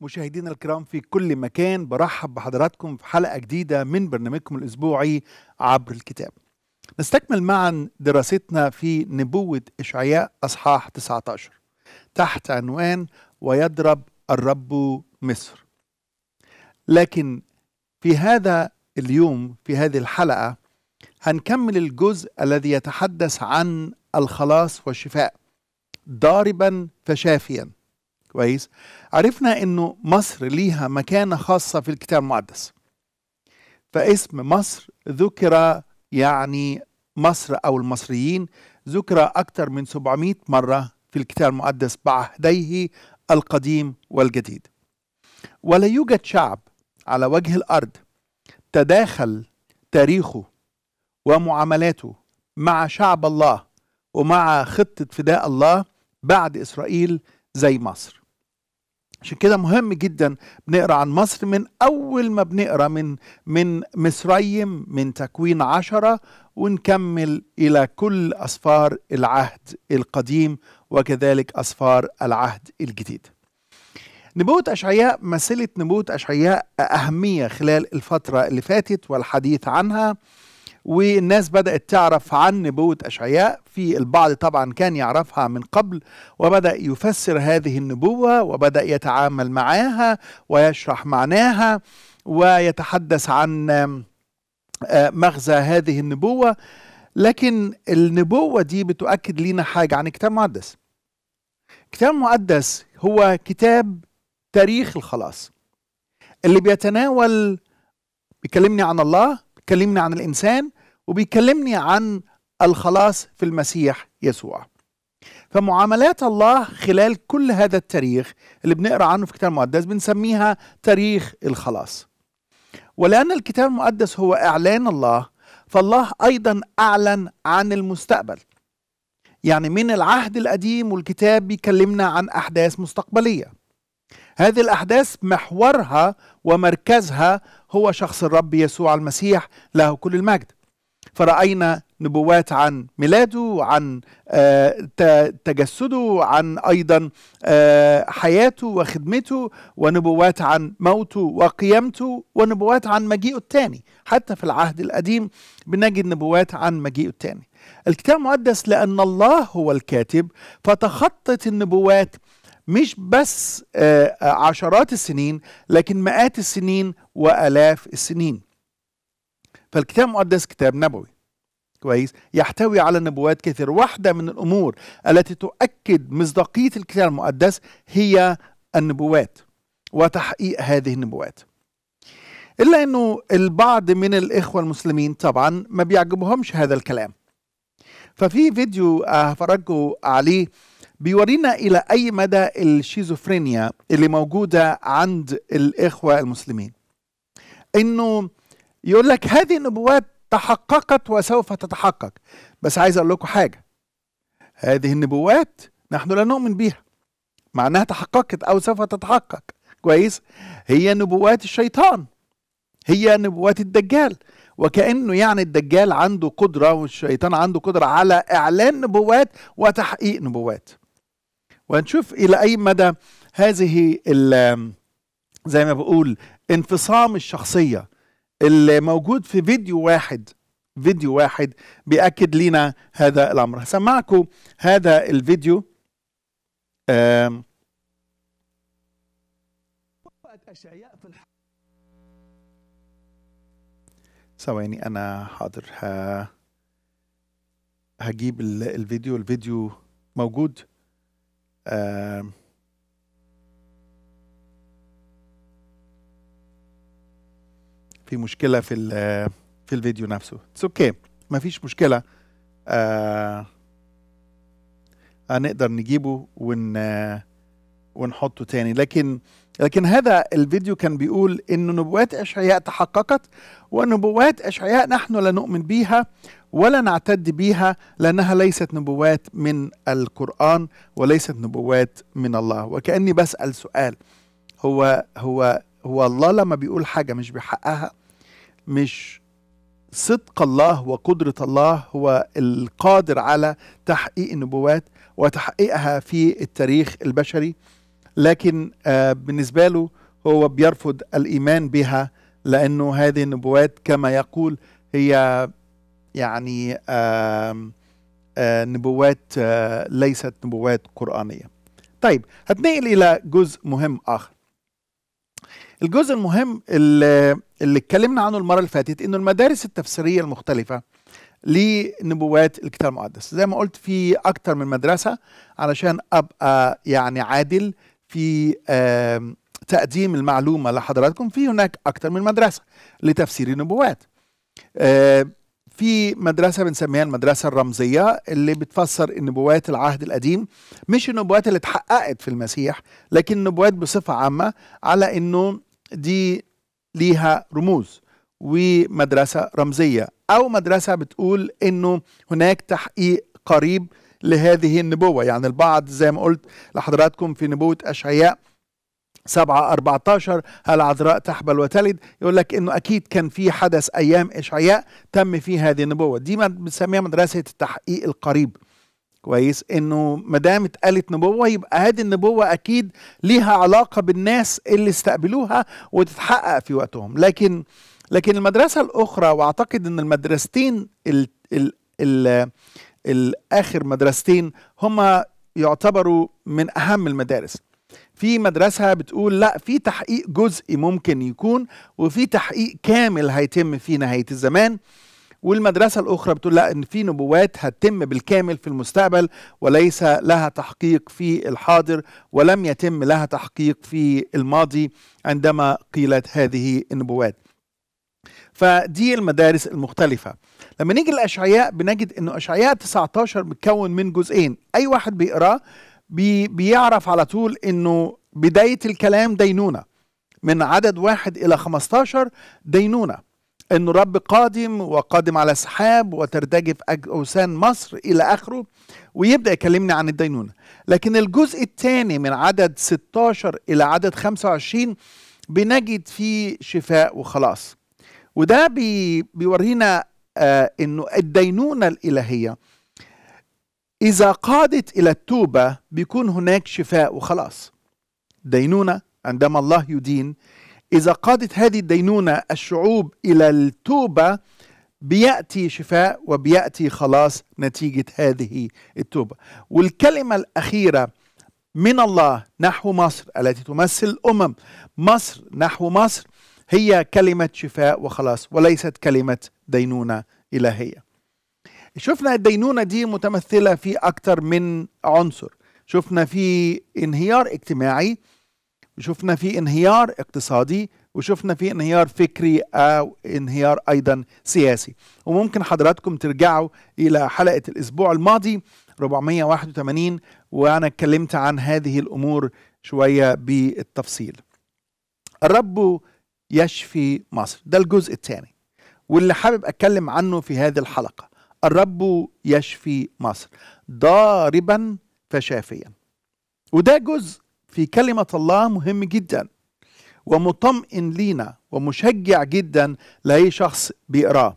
مشاهدينا الكرام في كل مكان برحب بحضراتكم في حلقة جديدة من برنامجكم الأسبوعي عبر الكتاب نستكمل معا دراستنا في نبوة إشعياء أصحاح 19 تحت عنوان ويضرب الرب مصر لكن في هذا اليوم في هذه الحلقة هنكمل الجزء الذي يتحدث عن الخلاص والشفاء ضاربا فشافيا كويس عرفنا انه مصر ليها مكانة خاصة في الكتاب المقدس فاسم مصر ذكر يعني مصر او المصريين ذكر اكثر من 700 مرة في الكتاب المقدس بعهديه القديم والجديد ولا يوجد شعب على وجه الارض تداخل تاريخه ومعاملاته مع شعب الله ومع خطة فداء الله بعد إسرائيل زي مصر عشان كده مهم جدا بنقرا عن مصر من اول ما بنقرا من من مصريم من تكوين عشرة ونكمل الى كل اسفار العهد القديم وكذلك اسفار العهد الجديد. نبوة اشعياء مثلت نبوة اشعياء اهميه خلال الفتره اللي فاتت والحديث عنها والناس بدأت تعرف عن نبوة أشعياء في البعض طبعا كان يعرفها من قبل وبدأ يفسر هذه النبوة وبدأ يتعامل معاها ويشرح معناها ويتحدث عن آه، مغزى هذه النبوة لكن النبوة دي بتؤكد لنا حاجة عن الكتاب المقدس الكتاب المقدس هو كتاب تاريخ الخلاص اللي بيتناول بيكلمني عن الله بيكلمني عن الإنسان وبيكلمني عن الخلاص في المسيح يسوع فمعاملات الله خلال كل هذا التاريخ اللي بنقرا عنه في الكتاب المقدس بنسميها تاريخ الخلاص ولأن الكتاب المقدس هو إعلان الله فالله أيضا أعلن عن المستقبل يعني من العهد القديم والكتاب بيكلمنا عن أحداث مستقبلية هذه الأحداث محورها ومركزها هو شخص الرب يسوع المسيح له كل المجد فرأينا نبوات عن ميلاده عن آه، تجسده عن أيضا آه، حياته وخدمته ونبوات عن موته وقيامته ونبوات عن مجيئه الثاني حتى في العهد القديم بنجد نبوات عن مجيئه الثاني الكتاب المقدس لأن الله هو الكاتب فتخطت النبوات مش بس آه، عشرات السنين لكن مئات السنين وآلاف السنين فالكتاب المقدس كتاب نبوي كويس يحتوي على نبوات كثير واحدة من الأمور التي تؤكد مصداقية الكتاب المقدس هي النبوات وتحقيق هذه النبوات إلا أنه البعض من الإخوة المسلمين طبعا ما بيعجبهمش هذا الكلام ففي فيديو هفرجه عليه بيورينا إلى أي مدى الشيزوفرينيا اللي موجودة عند الإخوة المسلمين انه يقول لك هذه النبوات تحققت وسوف تتحقق بس عايز اقول لكم حاجه هذه النبوات نحن لا نؤمن بها مع انها تحققت او سوف تتحقق كويس هي نبوات الشيطان هي نبوات الدجال وكانه يعني الدجال عنده قدره والشيطان عنده قدره على اعلان نبوات وتحقيق نبوات وهنشوف الى اي مدى هذه زي ما بقول انفصام الشخصية اللي موجود في فيديو واحد فيديو واحد بيأكد لنا هذا الأمر هسمعكم هذا الفيديو ثواني أنا حاضر ها هجيب الفيديو الفيديو موجود آه في مشكله في في الفيديو نفسه اتس اوكي okay. فيش مشكله آه هنقدر آه، نجيبه ون آه، ونحطه تاني لكن لكن هذا الفيديو كان بيقول ان نبوات اشعياء تحققت ونبوات اشعياء نحن لا نؤمن بيها ولا نعتد بيها لانها ليست نبوات من القران وليست نبوات من الله وكاني بسال سؤال هو هو هو الله لما بيقول حاجه مش بيحققها مش صدق الله وقدرة الله هو القادر على تحقيق النبوات وتحقيقها في التاريخ البشري لكن آه، بالنسبة له هو بيرفض الإيمان بها لأنه هذه النبوات كما يقول هي يعني آه، نبوات آه، ليست نبوات قرآنية طيب هتنقل إلى جزء مهم آخر الجزء المهم اللي, اللي اتكلمنا عنه المره اللي فاتت انه المدارس التفسيريه المختلفه لنبوات الكتاب المقدس زي ما قلت في اكتر من مدرسه علشان ابقى يعني عادل في تقديم المعلومه لحضراتكم في هناك اكتر من مدرسه لتفسير النبوات في مدرسه بنسميها المدرسه الرمزيه اللي بتفسر النبوات العهد القديم مش النبوات اللي اتحققت في المسيح لكن النبوات بصفه عامه على انه دي ليها رموز ومدرسه رمزيه او مدرسه بتقول انه هناك تحقيق قريب لهذه النبوه يعني البعض زي ما قلت لحضراتكم في نبوه اشعياء سبعة 14 عشر العذراء تحبل وتلد يقول لك انه اكيد كان في حدث ايام اشعياء تم فيه هذه النبوه دي بنسميها مدرسه التحقيق القريب كويس انه ما دام اتقالت نبوه يبقى هذه النبوه اكيد ليها علاقه بالناس اللي استقبلوها وتتحقق في وقتهم لكن لكن المدرسه الاخرى واعتقد ان المدرستين الـ الـ الـ الاخر مدرستين هما يعتبروا من اهم المدارس في مدرسة بتقول لا في تحقيق جزئي ممكن يكون وفي تحقيق كامل هيتم في نهاية الزمان والمدرسة الأخرى بتقول لا إن في نبوات هتتم بالكامل في المستقبل وليس لها تحقيق في الحاضر ولم يتم لها تحقيق في الماضي عندما قيلت هذه النبوات فدي المدارس المختلفة لما نيجي لأشعياء بنجد أنه أشعياء 19 متكون من جزئين أي واحد بيقراه بي بيعرف على طول انه بدايه الكلام دينونه من عدد واحد الى 15 دينونه انه رب قادم وقادم على سحاب وترتجف اوثان مصر الى اخره ويبدا يكلمني عن الدينونه لكن الجزء الثاني من عدد 16 الى عدد 25 بنجد فيه شفاء وخلاص وده بي بيورينا آه انه الدينونه الالهيه إذا قادت إلى التوبة بيكون هناك شفاء وخلاص دينونة عندما الله يدين إذا قادت هذه الدينونة الشعوب إلى التوبة بيأتي شفاء وبيأتي خلاص نتيجة هذه التوبة والكلمة الأخيرة من الله نحو مصر التي تمثل الأمم مصر نحو مصر هي كلمة شفاء وخلاص وليست كلمة دينونة إلهية شفنا الدينونة دي متمثلة في أكتر من عنصر شفنا في انهيار اجتماعي وشفنا في انهيار اقتصادي وشفنا في انهيار فكري او انهيار ايضا سياسي وممكن حضراتكم ترجعوا الى حلقه الاسبوع الماضي 481 وانا اتكلمت عن هذه الامور شويه بالتفصيل الرب يشفي مصر ده الجزء الثاني واللي حابب اتكلم عنه في هذه الحلقه الرب يشفي مصر ضاربا فشافيا وده جزء في كلمة الله مهم جدا ومطمئن لينا ومشجع جدا لأي شخص بيقراه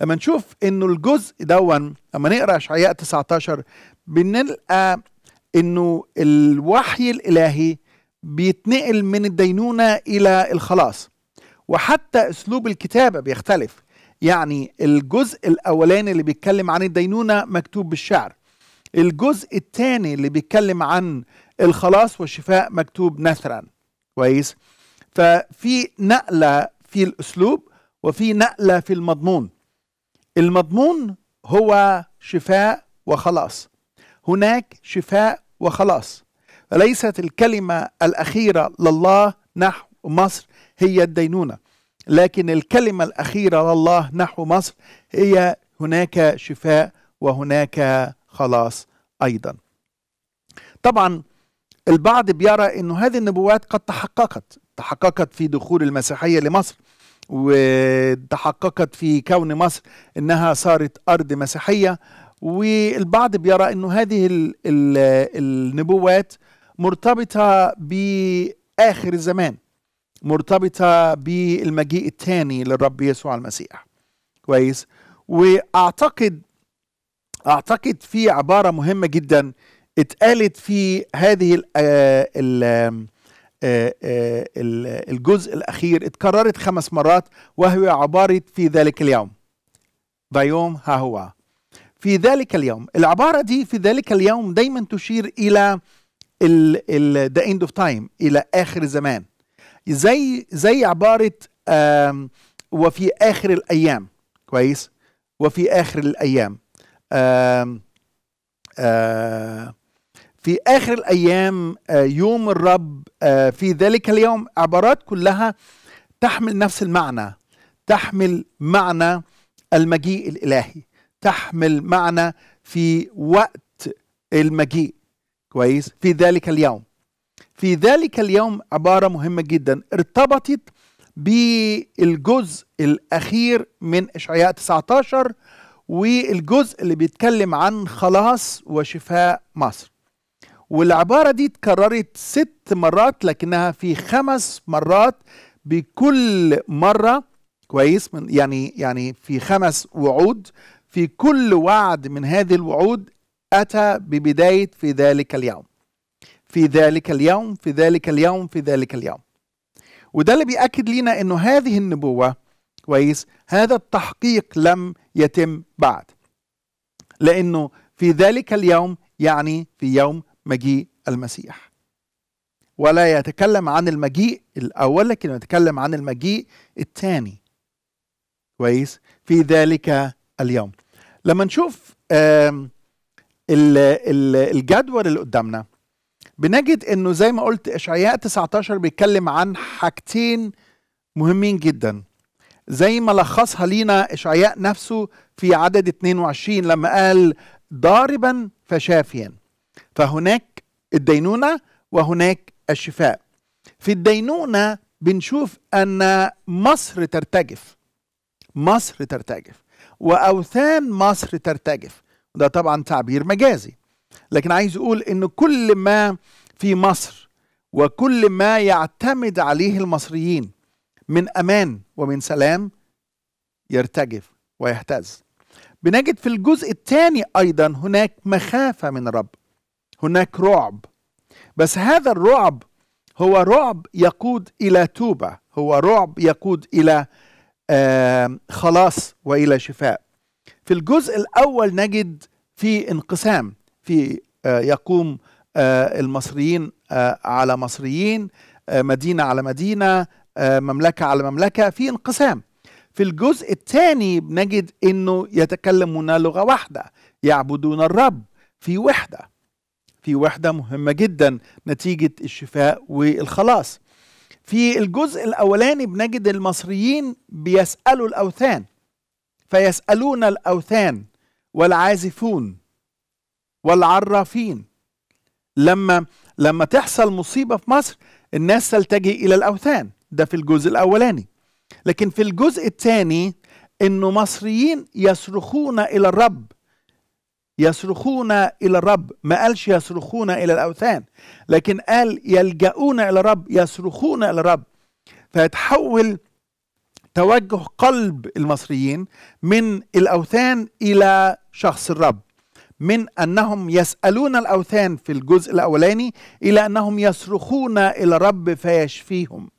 لما نشوف انه الجزء دون لما نقرا اشعياء 19 بنلقى انه الوحي الالهي بيتنقل من الدينونه الى الخلاص وحتى اسلوب الكتابه بيختلف يعني الجزء الاولاني اللي بيتكلم عن الدينونه مكتوب بالشعر الجزء الثاني اللي بيتكلم عن الخلاص والشفاء مكتوب نثرا كويس ففي نقله في الاسلوب وفي نقله في المضمون المضمون هو شفاء وخلاص هناك شفاء وخلاص فليست الكلمه الاخيره لله نحو مصر هي الدينونه لكن الكلمة الأخيرة لله نحو مصر هي هناك شفاء وهناك خلاص أيضا طبعا البعض بيرى أن هذه النبوات قد تحققت تحققت في دخول المسيحية لمصر وتحققت في كون مصر أنها صارت أرض مسيحية والبعض بيرى أن هذه النبوات مرتبطة بآخر الزمان مرتبطة بالمجيء الثاني للرب يسوع المسيح كويس وأعتقد أعتقد في عبارة مهمة جدا اتقالت في هذه الـ آه، الـ آه، آه، الجزء الأخير اتكررت خمس مرات وهي عبارة في ذلك اليوم بيوم ها هو في ذلك اليوم العبارة دي في ذلك اليوم دايما تشير إلى الـ الـ the end of time إلى آخر زمان زي زي عباره وفي اخر الايام كويس وفي اخر الايام آم آم في اخر الايام يوم الرب في ذلك اليوم عبارات كلها تحمل نفس المعنى تحمل معنى المجيء الالهي تحمل معنى في وقت المجيء كويس في ذلك اليوم في ذلك اليوم عبارة مهمة جدا ارتبطت بالجزء الأخير من إشعياء 19 والجزء اللي بيتكلم عن خلاص وشفاء مصر والعبارة دي اتكررت ست مرات لكنها في خمس مرات بكل مرة كويس من يعني يعني في خمس وعود في كل وعد من هذه الوعود أتى ببداية في ذلك اليوم في ذلك اليوم في ذلك اليوم في ذلك اليوم وده اللي بيأكد لنا أنه هذه النبوة كويس هذا التحقيق لم يتم بعد لأنه في ذلك اليوم يعني في يوم مجيء المسيح ولا يتكلم عن المجيء الأول لكن يتكلم عن المجيء الثاني كويس في ذلك اليوم لما نشوف الجدول اللي قدامنا بنجد انه زي ما قلت اشعياء 19 بيتكلم عن حاجتين مهمين جدا زي ما لخصها لينا اشعياء نفسه في عدد 22 لما قال ضاربا فشافيا فهناك الدينونه وهناك الشفاء في الدينونه بنشوف ان مصر ترتجف مصر ترتجف واوثان مصر ترتجف ده طبعا تعبير مجازي لكن عايز اقول ان كل ما في مصر وكل ما يعتمد عليه المصريين من امان ومن سلام يرتجف ويهتز بنجد في الجزء الثاني ايضا هناك مخافه من الرب هناك رعب بس هذا الرعب هو رعب يقود الى توبه هو رعب يقود الى خلاص والى شفاء في الجزء الاول نجد في انقسام في آه، يقوم آه، المصريين آه، على مصريين مدينة على مدينة مملكة على مملكة في انقسام في الجزء الثاني بنجد انه يتكلمون لغة واحدة يعبدون الرب في وحدة في وحدة مهمة جدا نتيجة الشفاء والخلاص في الجزء الأولاني بنجد المصريين بيسألوا الأوثان فيسألون الأوثان والعازفون والعرافين لما لما تحصل مصيبة في مصر الناس تلتجئ إلى الأوثان ده في الجزء الأولاني لكن في الجزء الثاني إنه مصريين يصرخون إلى الرب يصرخون إلى الرب ما قالش يصرخون إلى الأوثان لكن قال يلجؤون إلى الرب يصرخون إلى الرب فيتحول توجه قلب المصريين من الأوثان إلى شخص الرب من انهم يسالون الاوثان في الجزء الاولاني الى انهم يصرخون الى الرب فيشفيهم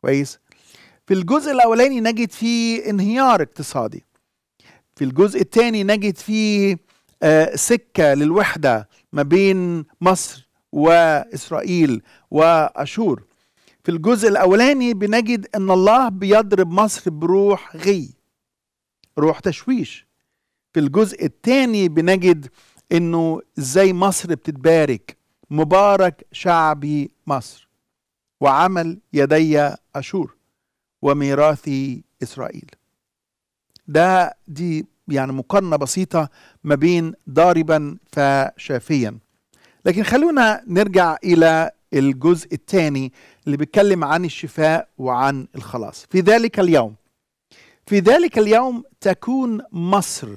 كويس في الجزء الاولاني نجد فيه انهيار اقتصادي في الجزء الثاني نجد فيه آه، سكه للوحده ما بين مصر واسرائيل واشور في الجزء الاولاني بنجد ان الله بيضرب مصر بروح غي روح تشويش في الجزء الثاني بنجد انه ازاي مصر بتتبارك مبارك شعبي مصر وعمل يدي اشور وميراثي اسرائيل ده دي يعني مقارنه بسيطه ما بين ضاربا فشافيا لكن خلونا نرجع الى الجزء الثاني اللي بيتكلم عن الشفاء وعن الخلاص في ذلك اليوم في ذلك اليوم تكون مصر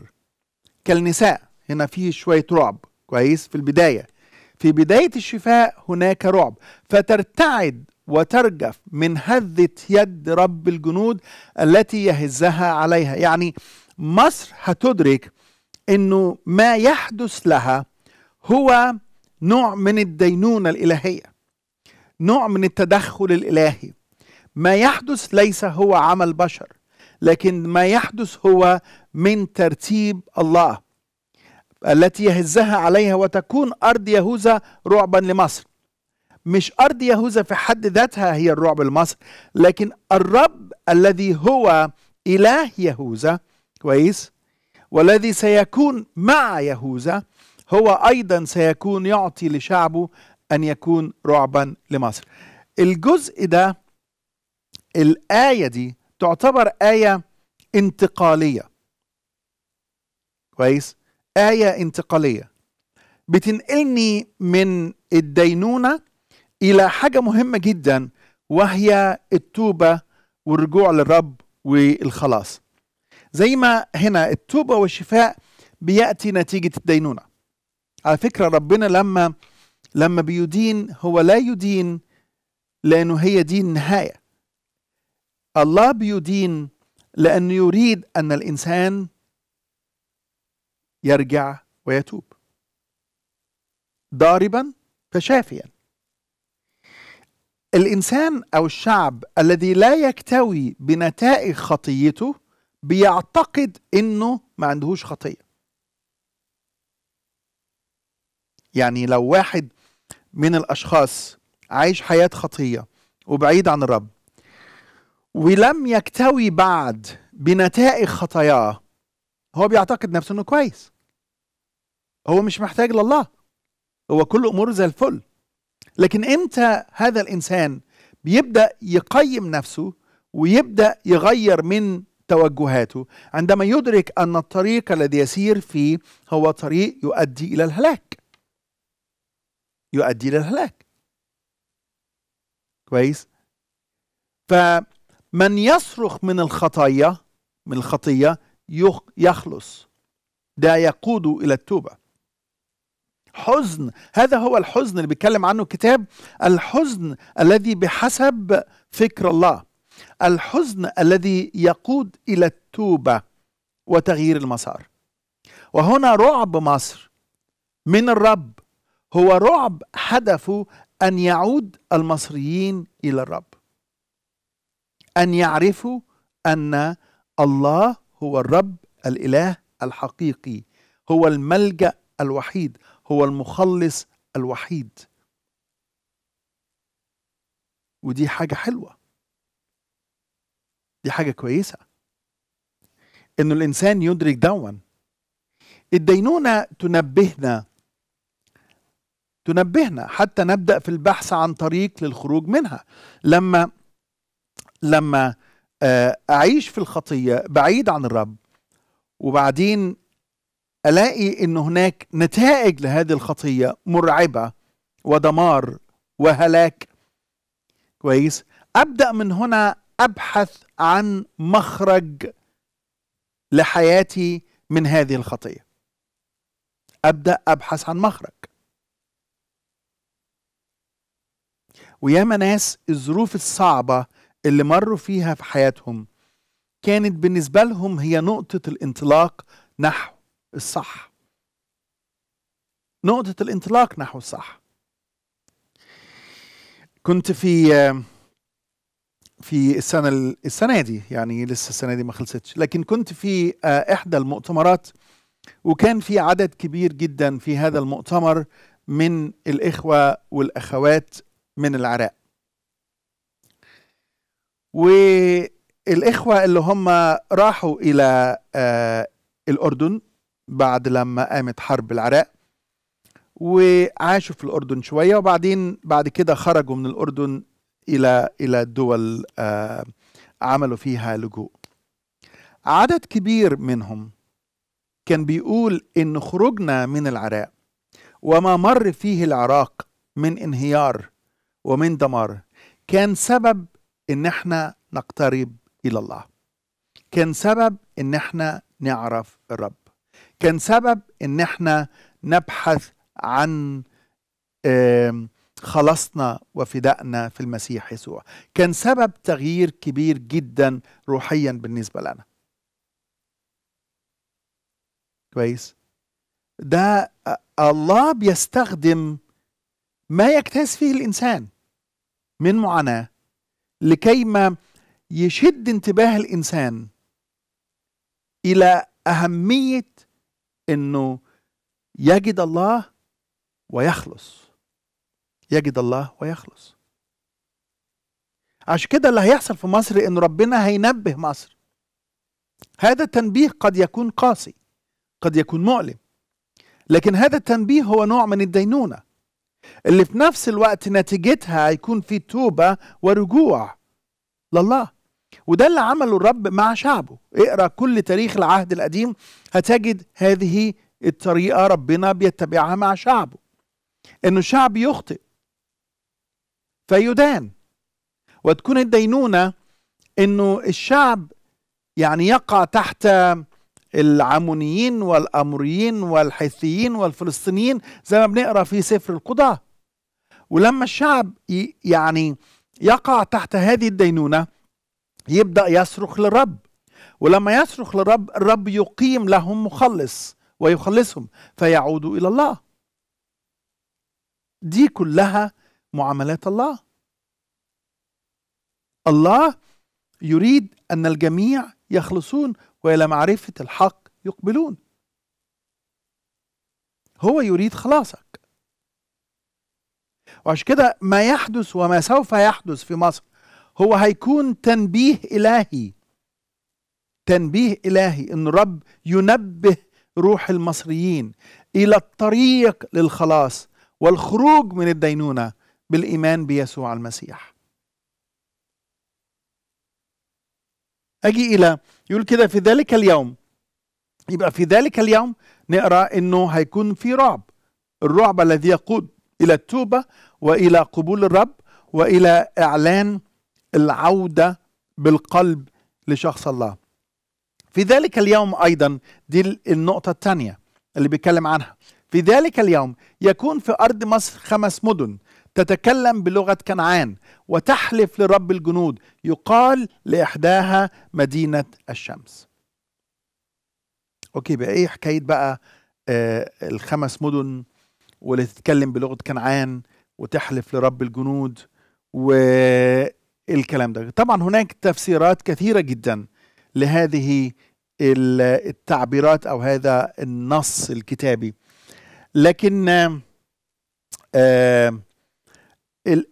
كالنساء هنا فيه شوية رعب كويس في البداية في بداية الشفاء هناك رعب فترتعد وترجف من هذة يد رب الجنود التي يهزها عليها يعني مصر هتدرك انه ما يحدث لها هو نوع من الدينونة الإلهية نوع من التدخل الإلهي ما يحدث ليس هو عمل بشر لكن ما يحدث هو من ترتيب الله التي يهزها عليها وتكون أرض يهوذا رعبا لمصر مش أرض يهوذا في حد ذاتها هي الرعب لمصر لكن الرب الذي هو إله يهوذا كويس والذي سيكون مع يهوذا هو أيضا سيكون يعطي لشعبه أن يكون رعبا لمصر الجزء ده الآية دي تعتبر آية انتقالية كويس آية انتقالية بتنقلني من الدينونة إلى حاجة مهمة جدا وهي التوبة والرجوع للرب والخلاص زي ما هنا التوبة والشفاء بيأتي نتيجة الدينونة على فكرة ربنا لما لما بيدين هو لا يدين لأنه هي دي النهاية الله بيدين لأنه يريد أن الإنسان يرجع ويتوب ضاربا فشافيا الإنسان أو الشعب الذي لا يكتوي بنتائج خطيته بيعتقد إنه ما عندهوش خطية يعني لو واحد من الأشخاص عايش حياة خطية وبعيد عن الرب ولم يكتوي بعد بنتائج خطاياه هو بيعتقد نفسه انه كويس هو مش محتاج لله هو كل اموره زي الفل لكن امتى هذا الانسان بيبدا يقيم نفسه ويبدا يغير من توجهاته عندما يدرك ان الطريق الذي يسير فيه هو طريق يؤدي الى الهلاك يؤدي الى الهلاك كويس فمن يصرخ من الخطايا من الخطيه يخلص ده يقود إلى التوبة حزن هذا هو الحزن اللي بيتكلم عنه الكتاب الحزن الذي بحسب فكر الله الحزن الذي يقود إلى التوبة وتغيير المسار وهنا رعب مصر من الرب هو رعب هدفه أن يعود المصريين إلى الرب أن يعرفوا أن الله هو الرب الاله الحقيقي هو الملجا الوحيد هو المخلص الوحيد ودي حاجه حلوه دي حاجه كويسه انه الانسان يدرك دون الدينونه تنبهنا تنبهنا حتى نبدا في البحث عن طريق للخروج منها لما لما آه، اعيش في الخطيه بعيد عن الرب وبعدين الاقي ان هناك نتائج لهذه الخطيه مرعبه ودمار وهلاك كويس ابدا من هنا ابحث عن مخرج لحياتي من هذه الخطيه ابدا ابحث عن مخرج وياما ناس الظروف الصعبه اللي مروا فيها في حياتهم كانت بالنسبة لهم هي نقطة الانطلاق نحو الصح نقطة الانطلاق نحو الصح كنت في في السنة السنة دي يعني لسه السنة دي ما خلصتش لكن كنت في آه، إحدى المؤتمرات وكان في عدد كبير جدا في هذا المؤتمر من الإخوة والأخوات من العراق والإخوة اللي هم راحوا إلى آه، الأردن بعد لما قامت حرب العراق وعاشوا في الأردن شوية وبعدين بعد كده خرجوا من الأردن إلى إلى دول آه، عملوا فيها لجوء عدد كبير منهم كان بيقول إن خروجنا من العراق وما مر فيه العراق من انهيار ومن دمار كان سبب ان احنا نقترب الى الله كان سبب ان احنا نعرف الرب كان سبب ان احنا نبحث عن خلصنا وفدائنا في المسيح يسوع كان سبب تغيير كبير جدا روحيا بالنسبه لنا كويس ده الله بيستخدم ما يجتاز فيه الانسان من معاناه لكي ما يشد انتباه الانسان الى اهميه انه يجد الله ويخلص يجد الله ويخلص عشان كده اللي هيحصل في مصر ان ربنا هينبه مصر هذا التنبيه قد يكون قاسي قد يكون مؤلم لكن هذا التنبيه هو نوع من الدينونه اللي في نفس الوقت نتيجتها يكون في توبة ورجوع لله وده اللي عمله الرب مع شعبه اقرا كل تاريخ العهد القديم هتجد هذه الطريقة ربنا بيتبعها مع شعبه انه الشعب يخطئ فيدان وتكون الدينونة انه الشعب يعني يقع تحت العمونيين والأمريين والحيثيين والفلسطينيين زي ما بنقرأ في سفر القضاة ولما الشعب يعني يقع تحت هذه الدينونة يبدأ يصرخ للرب ولما يصرخ للرب الرب يقيم لهم مخلص ويخلصهم فيعودوا إلى الله دي كلها معاملات الله الله يريد أن الجميع يخلصون وإلى معرفة الحق يقبلون هو يريد خلاصك وعشان كده ما يحدث وما سوف يحدث في مصر هو هيكون تنبيه إلهي تنبيه إلهي إن رب ينبه روح المصريين إلى الطريق للخلاص والخروج من الدينونة بالإيمان بيسوع المسيح اجي الى يقول كده في ذلك اليوم يبقى في ذلك اليوم نقرا انه هيكون في رعب الرعب الذي يقود الى التوبه والى قبول الرب والى اعلان العوده بالقلب لشخص الله في ذلك اليوم ايضا دي النقطه الثانيه اللي بيتكلم عنها في ذلك اليوم يكون في ارض مصر خمس مدن تتكلم بلغة كنعان وتحلف لرب الجنود يقال لإحداها مدينة الشمس أوكي بقى إيه حكاية بقى آه الخمس مدن واللي تتكلم بلغة كنعان وتحلف لرب الجنود والكلام ده طبعا هناك تفسيرات كثيرة جدا لهذه التعبيرات أو هذا النص الكتابي لكن آه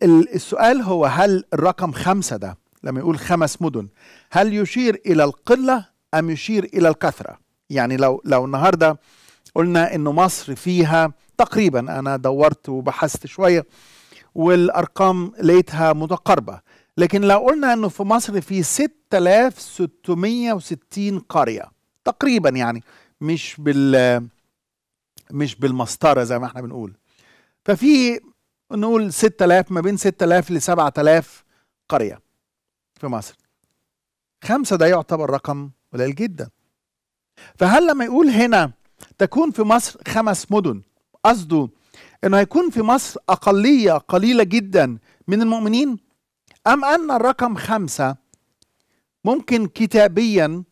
السؤال هو هل الرقم خمسة ده لما يقول خمس مدن هل يشير إلى القلة أم يشير إلى الكثرة يعني لو لو النهاردة قلنا إن مصر فيها تقريبا أنا دورت وبحثت شوية والأرقام لقيتها متقاربة لكن لو قلنا أنه في مصر في 6660 قرية تقريبا يعني مش بال مش بالمسطره زي ما احنا بنقول ففي نقول 6000 ما بين 6000 ل 7000 قريه في مصر خمسة ده يعتبر رقم قليل جدا فهل لما يقول هنا تكون في مصر خمس مدن قصده انه هيكون في مصر اقليه قليله جدا من المؤمنين ام ان الرقم خمسه ممكن كتابيا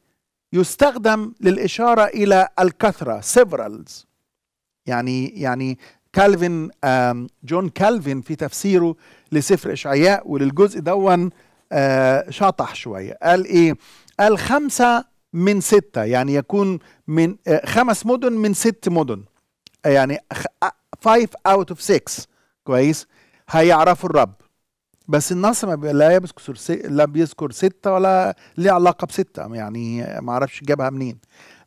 يستخدم للاشاره الى الكثره سيفرالز يعني يعني كالفن جون كالفن في تفسيره لسفر إشعياء وللجزء دون آه، شطح شوية قال إيه قال خمسة من ستة يعني يكون من آه، خمس مدن من ست مدن يعني 5 اوت اوف 6 كويس هيعرفوا الرب بس النص ما لا بيذكر لا بيذكر ستة ولا ليه علاقة بستة يعني ما اعرفش جابها منين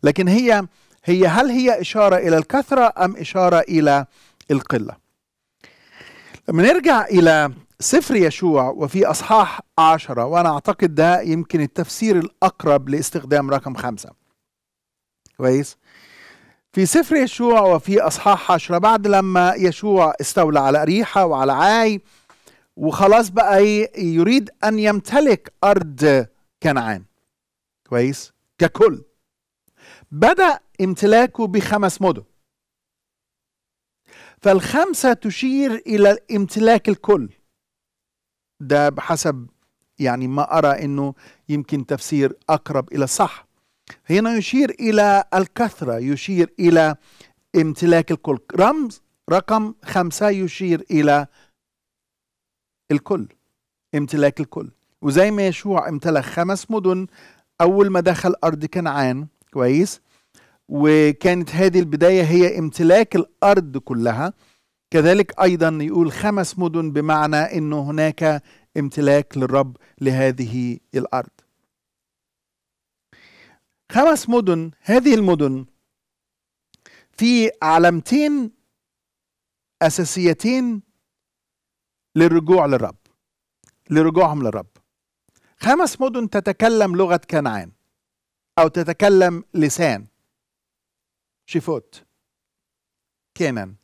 لكن هي هي هل هي إشارة إلى الكثرة أم إشارة إلى القلة لما نرجع إلى سفر يشوع وفي أصحاح عشرة وأنا أعتقد ده يمكن التفسير الأقرب لاستخدام رقم خمسة كويس في سفر يشوع وفي أصحاح عشرة بعد لما يشوع استولى على أريحة وعلى عاي وخلاص بقى يريد أن يمتلك أرض كنعان كويس ككل بدأ امتلاكه بخمس مدن فالخمسة تشير إلى امتلاك الكل ده بحسب يعني ما أرى أنه يمكن تفسير أقرب إلى الصح هنا يشير إلى الكثرة يشير إلى امتلاك الكل رمز رقم خمسة يشير إلى الكل امتلاك الكل وزي ما يشوع امتلك خمس مدن أول ما دخل أرض كنعان كويس وكانت هذه البداية هي امتلاك الأرض كلها كذلك أيضا يقول خمس مدن بمعنى أنه هناك امتلاك للرب لهذه الأرض خمس مدن هذه المدن في علامتين أساسيتين للرجوع للرب لرجوعهم للرب خمس مدن تتكلم لغة كنعان أو تتكلم لسان شيفوت كانان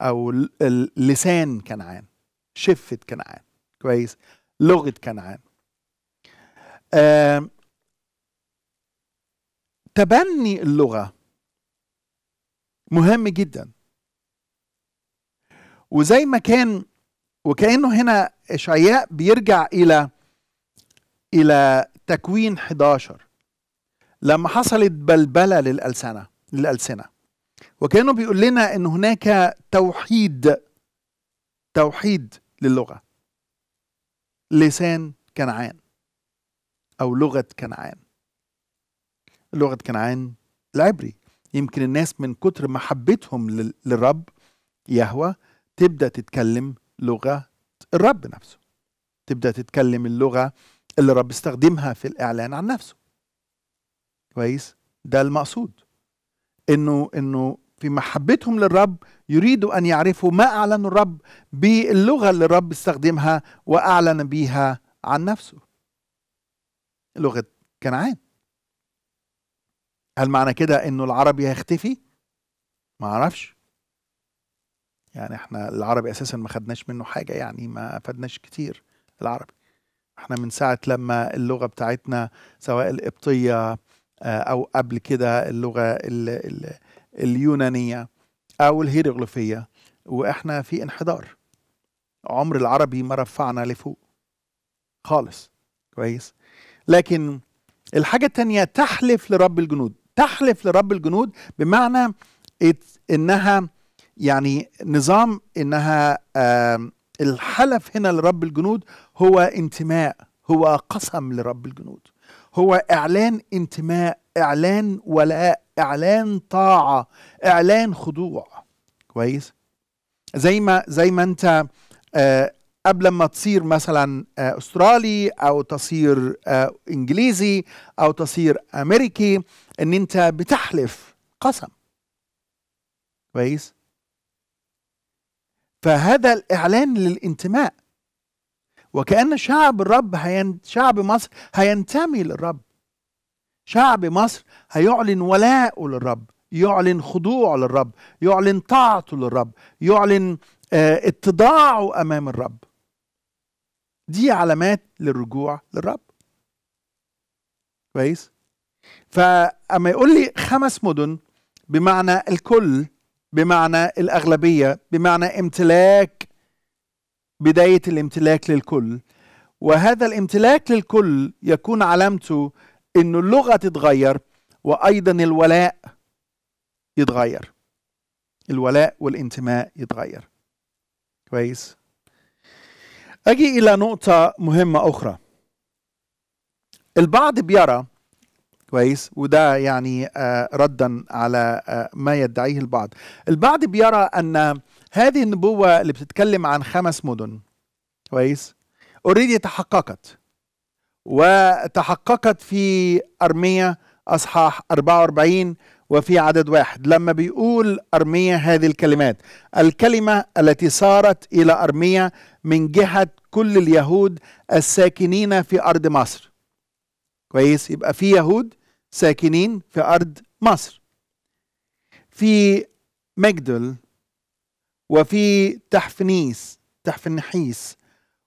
او لسان كنعان شفة كنعان كويس لغة كنعان تبني اللغة مهم جدا وزي ما كان وكأنه هنا إشعياء بيرجع إلى إلى تكوين 11 لما حصلت بلبلة للألسنة للألسنة وكانه بيقول لنا ان هناك توحيد توحيد للغه لسان كنعان او لغه كنعان لغه كنعان العبري يمكن الناس من كتر محبتهم للرب يهوى تبدا تتكلم لغه الرب نفسه تبدا تتكلم اللغه اللي الرب استخدمها في الاعلان عن نفسه كويس ده المقصود انه انه في محبتهم للرب يريدوا أن يعرفوا ما أعلن الرب باللغة اللي الرب استخدمها وأعلن بيها عن نفسه لغة كنعان هل معنى كده أنه العربي هيختفي؟ ما أعرفش يعني احنا العربي أساسا ما خدناش منه حاجة يعني ما افدناش كتير العربي احنا من ساعة لما اللغة بتاعتنا سواء القبطية آه، أو قبل كده اللغة اللي اليونانية أو الهيروغليفية وإحنا في انحدار عمر العربي ما رفعنا لفوق خالص كويس لكن الحاجة التانية تحلف لرب الجنود تحلف لرب الجنود بمعنى إنها يعني نظام إنها الحلف هنا لرب الجنود هو انتماء هو قسم لرب الجنود هو إعلان انتماء إعلان ولاء اعلان طاعه اعلان خضوع كويس زي ما زي ما انت آه، قبل ما تصير مثلا آه، استرالي او تصير آه، انجليزي او تصير امريكي ان انت بتحلف قسم كويس فهذا الاعلان للانتماء وكان شعب الرب هين شعب مصر هينتمي للرب شعب مصر هيعلن ولاءه للرب يعلن خضوعه للرب يعلن طاعته للرب يعلن آه، اتضاعه امام الرب دي علامات للرجوع للرب كويس فاما يقول لي خمس مدن بمعنى الكل بمعنى الاغلبيه بمعنى امتلاك بدايه الامتلاك للكل وهذا الامتلاك للكل يكون علامته انه اللغه تتغير وايضا الولاء يتغير الولاء والانتماء يتغير كويس اجي الى نقطه مهمه اخرى البعض بيرى كويس وده يعني آه، ردا على آه، ما يدعيه البعض البعض بيرى ان هذه النبوه اللي بتتكلم عن خمس مدن كويس اوريدي تحققت وتحققت في أرمية أصحاح 44 وفي عدد واحد لما بيقول أرمية هذه الكلمات الكلمة التي صارت إلى أرمية من جهة كل اليهود الساكنين في أرض مصر كويس يبقى في يهود ساكنين في أرض مصر في مجدل وفي تحفنيس تحفنحيس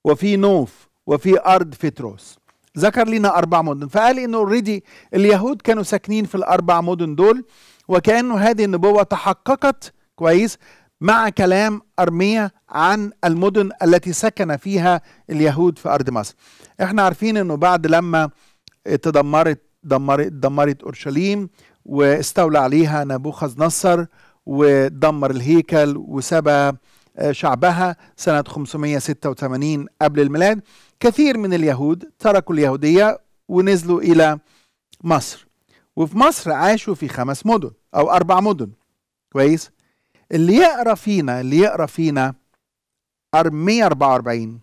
وفي نوف وفي أرض فتروس ذكر لنا أربع مدن فقال إنه اوريدي اليهود كانوا ساكنين في الأربع مدن دول وكأنه هذه النبوة تحققت كويس مع كلام أرميا عن المدن التي سكن فيها اليهود في أرض مصر احنا عارفين أنه بعد لما تدمرت دمرت, دمرت أورشليم واستولى عليها نبوخذ نصر ودمر الهيكل وسبى شعبها سنة 586 قبل الميلاد كثير من اليهود تركوا اليهودية ونزلوا إلى مصر وفي مصر عاشوا في خمس مدن أو أربع مدن كويس اللي يقرأ فينا اللي يقرأ فينا 444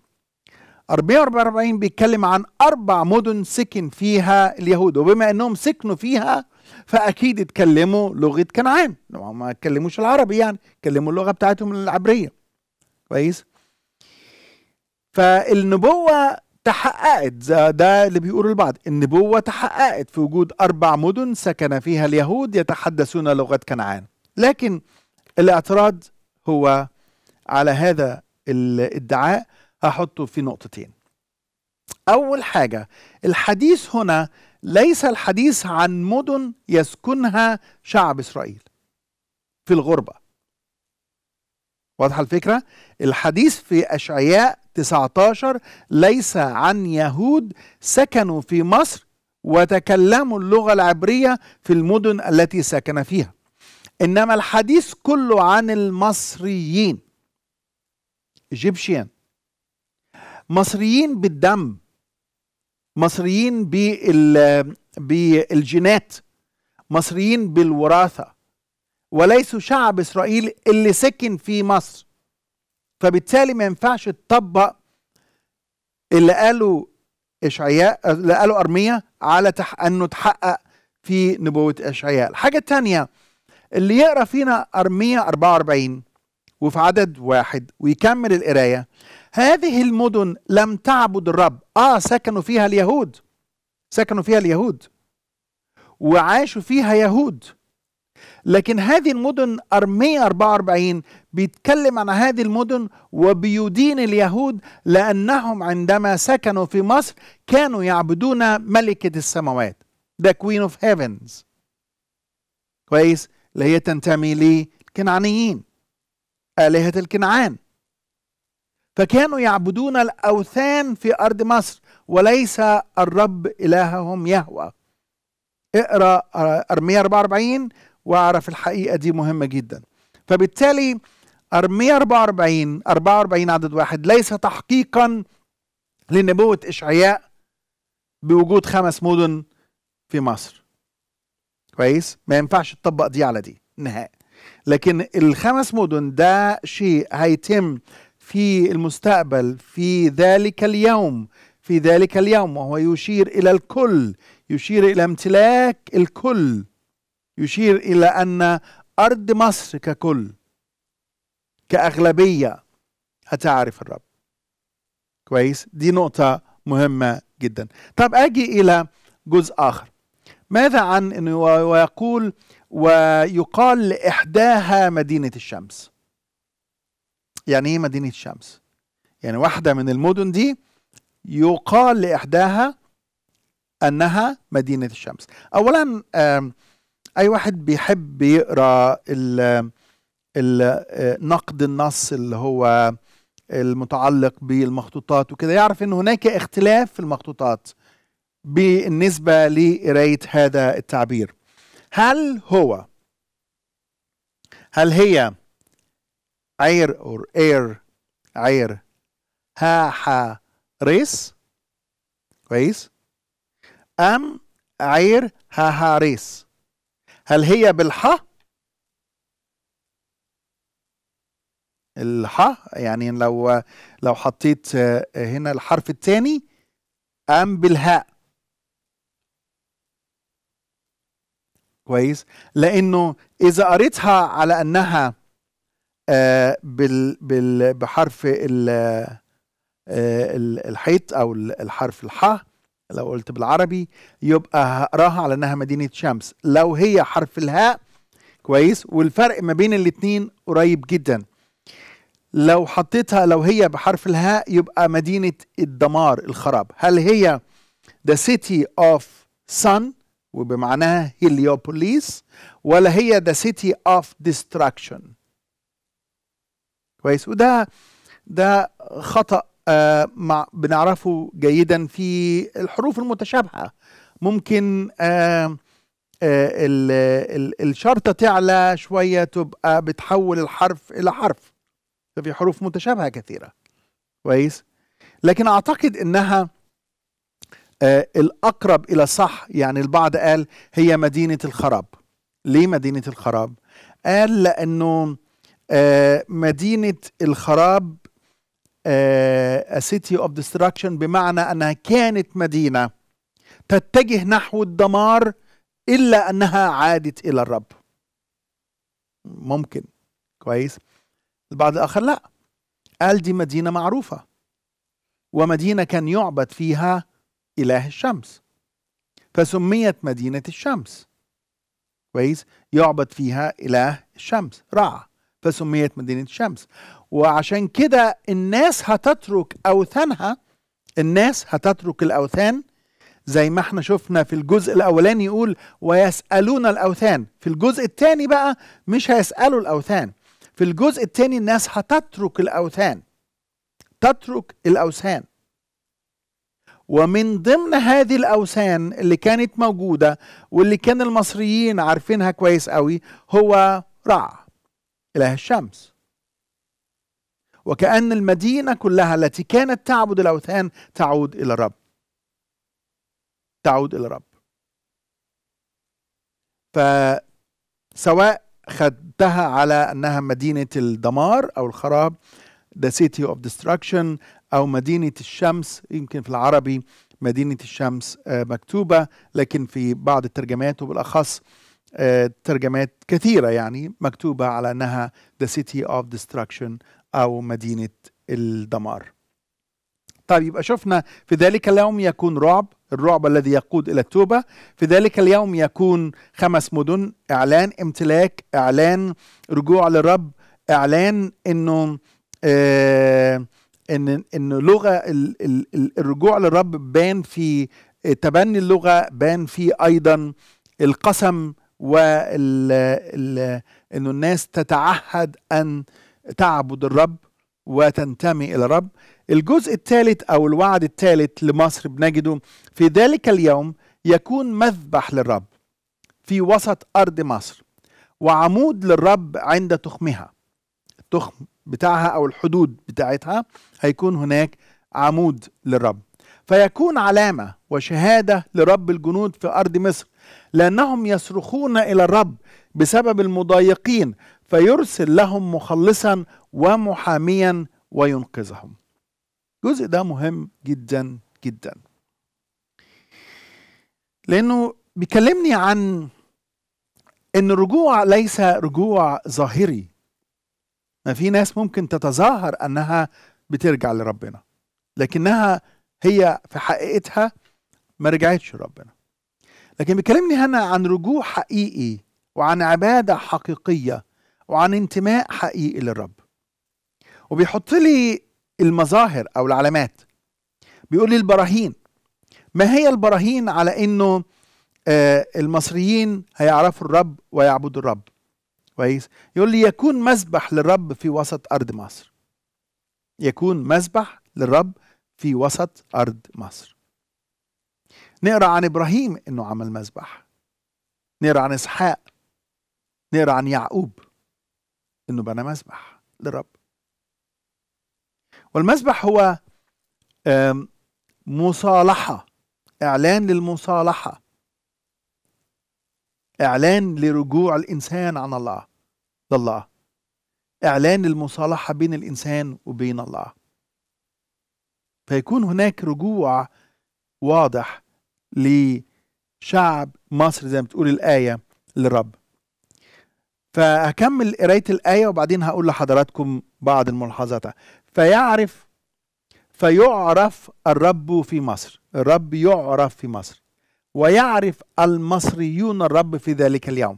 444 بيتكلم عن أربع مدن سكن فيها اليهود وبما أنهم سكنوا فيها فأكيد اتكلموا لغة كنعان ما اتكلموش العربي يعني اتكلموا اللغة بتاعتهم العبرية كويس فالنبوة تحققت ده اللي بيقولوا البعض النبوة تحققت في وجود أربع مدن سكن فيها اليهود يتحدثون لغة كنعان لكن الاعتراض هو على هذا الادعاء هحطه في نقطتين أول حاجة الحديث هنا ليس الحديث عن مدن يسكنها شعب إسرائيل في الغربة واضحة الفكرة؟ الحديث في أشعياء 19 ليس عن يهود سكنوا في مصر وتكلموا اللغة العبرية في المدن التي سكن فيها إنما الحديث كله عن المصريين إيجيبشيان مصريين بالدم مصريين بالجينات مصريين بالوراثة وليسوا شعب إسرائيل اللي سكن في مصر فبالتالي ما ينفعش تطبق اللي قاله إشعياء اللي قاله ارميه على تح... أنه تحقق في نبوة إشعياء الحاجة الثانية اللي يقرأ فينا ارميه 44 وفي عدد واحد ويكمل القراية هذه المدن لم تعبد الرب آه سكنوا فيها اليهود سكنوا فيها اليهود وعاشوا فيها يهود لكن هذه المدن أرمية 44 بيتكلم عن هذه المدن وبيدين اليهود لأنهم عندما سكنوا في مصر كانوا يعبدون ملكة السماوات The كوين اوف هيفنز كويس اللي هي تنتمي للكنعانيين آلهة الكنعان فكانوا يعبدون الأوثان في أرض مصر وليس الرب إلههم يهوى اقرأ آه، أرمية 44 واعرف الحقيقه دي مهمه جدا فبالتالي ارميه 44 44 عدد واحد ليس تحقيقا لنبوه اشعياء بوجود خمس مدن في مصر كويس ما ينفعش تطبق دي على دي نهائي لكن الخمس مدن ده شيء هيتم في المستقبل في ذلك اليوم في ذلك اليوم وهو يشير الى الكل يشير الى امتلاك الكل يشير إلى أن أرض مصر ككل كأغلبية هتعرف الرب كويس دي نقطة مهمة جدا طب أجي إلى جزء آخر ماذا عن أنه ويقول ويقال لإحداها مدينة الشمس يعني إيه مدينة الشمس يعني واحدة من المدن دي يقال لإحداها أنها مدينة الشمس أولا آه اي واحد بيحب يقرا ال ال نقد النص اللي هو المتعلق بالمخطوطات وكده يعرف ان هناك اختلاف في المخطوطات بالنسبه لقرايه هذا التعبير هل هو هل هي عير اور اير عير ها ح ريس كويس ام عير ها ها ريس هل هي بالحا الحا يعني لو لو حطيت آه، هنا الحرف الثاني ام بالهاء كويس لانه اذا قريتها على انها آه، بال بال بحرف ال آه، الحيط او الحرف الحاء لو قلت بالعربي يبقى هقراها على انها مدينه شمس لو هي حرف الهاء كويس والفرق ما بين الاتنين قريب جدا لو حطيتها لو هي بحرف الهاء يبقى مدينه الدمار الخراب هل هي ذا سيتي اوف سان وبمعناها هيليوبوليس ولا هي ذا سيتي اوف ديستراكشن كويس وده ده خطأ آه، مع بنعرفه جيدا في الحروف المتشابهه ممكن آه، آه، الشرطه تعلى شويه تبقى بتحول الحرف الى حرف ففي حروف متشابهه كثيره كويس لكن اعتقد انها الاقرب الى صح يعني البعض قال هي مدينه الخراب ليه مدينه الخراب قال لانه مدينه الخراب سيتي اوف ديستراكشن بمعنى انها كانت مدينه تتجه نحو الدمار الا انها عادت الى الرب ممكن كويس البعض الاخر لا قال دي مدينه معروفه ومدينه كان يعبد فيها اله الشمس فسميت مدينه الشمس كويس يعبد فيها اله الشمس رع فسميت مدينه الشمس وعشان كده الناس هتترك أوثانها الناس هتترك الأوثان زي ما احنا شفنا في الجزء الأولاني يقول ويسألون الأوثان في الجزء الثاني بقى مش هيسألوا الأوثان في الجزء الثاني الناس هتترك الأوثان تترك الأوثان ومن ضمن هذه الأوثان اللي كانت موجودة واللي كان المصريين عارفينها كويس قوي هو رع إله الشمس وكأن المدينة كلها التي كانت تعبد الأوثان تعود إلى الرب تعود إلى الرب فسواء خدتها على أنها مدينة الدمار أو الخراب the city of destruction أو مدينة الشمس يمكن في العربي مدينة الشمس آه، مكتوبة لكن في بعض الترجمات وبالأخص آه، ترجمات كثيرة يعني مكتوبة على أنها the city of destruction أو مدينة الدمار طيب يبقى شفنا في ذلك اليوم يكون رعب الرعب الذي يقود إلى التوبة في ذلك اليوم يكون خمس مدن إعلان امتلاك إعلان رجوع للرب إعلان أنه آه ان ان لغه الـ الـ الرجوع للرب بان في تبني اللغه بان في ايضا القسم وال انه الناس تتعهد ان تعبد الرب وتنتمي الى الرب الجزء الثالث او الوعد الثالث لمصر بنجده في ذلك اليوم يكون مذبح للرب في وسط ارض مصر وعمود للرب عند تخمها التخم بتاعها او الحدود بتاعتها هيكون هناك عمود للرب فيكون علامه وشهاده لرب الجنود في ارض مصر لانهم يصرخون الى الرب بسبب المضايقين فيرسل لهم مخلصا ومحاميا وينقذهم الجزء ده مهم جدا جدا لانه بيكلمني عن ان الرجوع ليس رجوع ظاهري ما في ناس ممكن تتظاهر انها بترجع لربنا لكنها هي في حقيقتها ما رجعتش لربنا لكن بيكلمني هنا عن رجوع حقيقي وعن عباده حقيقيه وعن انتماء حقيقي للرب وبيحط لي المظاهر او العلامات بيقول لي البراهين ما هي البراهين على انه آه، المصريين هيعرفوا الرب ويعبدوا الرب كويس يقول لي يكون مسبح للرب في وسط ارض مصر يكون مسبح للرب في وسط ارض مصر نقرا عن ابراهيم انه عمل مسبح نقرا عن اسحاق نقرا عن يعقوب انه بنى مسبح للرب والمسبح هو مصالحه اعلان للمصالحه اعلان لرجوع الانسان عن الله لله اعلان المصالحه بين الانسان وبين الله فيكون هناك رجوع واضح لشعب مصر زي ما بتقول الايه للرب فهكمل قرايه الايه وبعدين هقول لحضراتكم بعض الملاحظات فيعرف فيعرف الرب في مصر الرب يعرف في مصر ويعرف المصريون الرب في ذلك اليوم